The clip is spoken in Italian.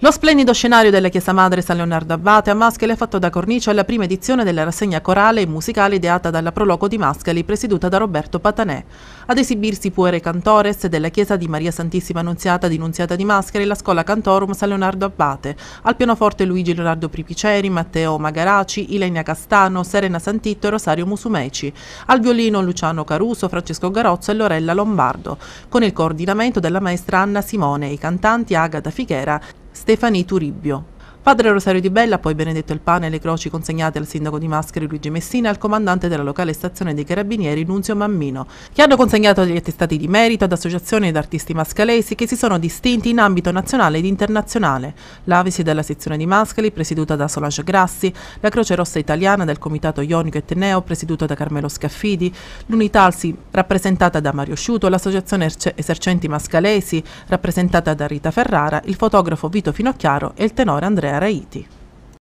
Lo splendido scenario della Chiesa Madre San Leonardo Abbate a Maschele è fatto da cornice alla prima edizione della rassegna corale e musicale ideata dalla Proloco di Mascali, presieduta da Roberto Patanè. Ad esibirsi Puere Cantores della Chiesa di Maria Santissima Annunziata di Nunziata di Mascali, la Scuola Cantorum San Leonardo Abbate, al pianoforte Luigi Leonardo Pripiceri, Matteo Magaraci, Ilenia Castano, Serena Santitto e Rosario Musumeci, al violino Luciano Caruso, Francesco Garozzo e Lorella Lombardo, con il coordinamento della maestra Anna Simone e i cantanti Agata Fichera Stefani Turibbio. Padre Rosario Di Bella ha poi benedetto il pane e le croci consegnate al sindaco di Mascheri Luigi Messina e al comandante della locale stazione dei Carabinieri Nunzio Mammino, che hanno consegnato degli attestati di merito ad associazioni ed artisti mascalesi che si sono distinti in ambito nazionale ed internazionale. L'avisi della sezione di Mascali, presieduta da Solange Grassi, la Croce Rossa Italiana del Comitato Ionico Etneo, presieduta da Carmelo Scaffidi, l'Unitalsi, rappresentata da Mario Sciuto, l'associazione Esercenti Mascalesi, rappresentata da Rita Ferrara, il fotografo Vito Finocchiaro e il tenore Andrea Araíte.